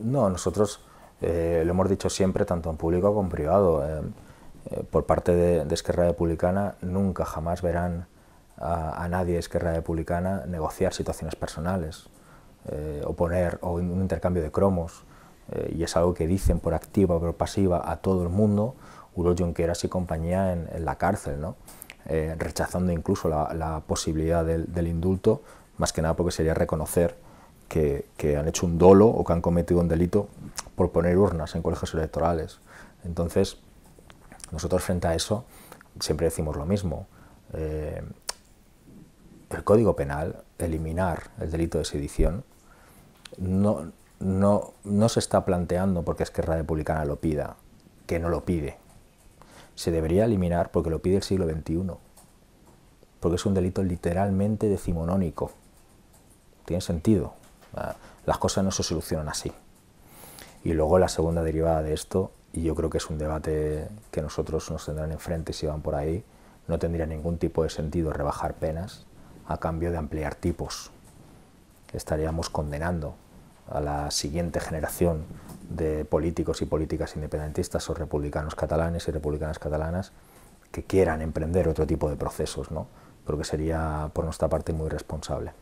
No, nosotros eh, lo hemos dicho siempre, tanto en público como en privado. Eh, eh, por parte de, de, Esquerra Republicana nunca jamás verán a, nadie de Esquerra Republicana negociar situaciones personales o poner o un intercambio de cromos. y es algo que dicen por activa o por pasiva a todo el mundo, Uro Junqueras y compañía en, la cárcel, ¿no? rechazando incluso la, posibilidad del, del indulto, más que nada porque sería reconocer que, han hecho un dolo o que han cometido un delito por poner urnas en colegios electorales. Entonces, nosotros frente a eso siempre decimos lo mismo. Eh, el Código Penal, eliminar el delito de sedición, no, no, no se está planteando porque es Esquerra Republicana lo pida, que no lo pide. Se debería eliminar porque lo pide el siglo XXI, porque es un delito literalmente decimonónico. Tiene sentido, Ah, las cosas no se solucionan así. Y luego la segunda derivada de esto, y yo creo que es un debate que nosotros nos tendrán enfrente si van por ahí, no tendría ningún tipo de sentido rebajar penas a cambio de ampliar tipos. Estaríamos condenando a la siguiente generación de políticos y políticas independentistas o republicanos catalanes y republicanas catalanas que quieran emprender otro tipo de procesos, ¿no? Creo que sería por nuestra parte muy responsable.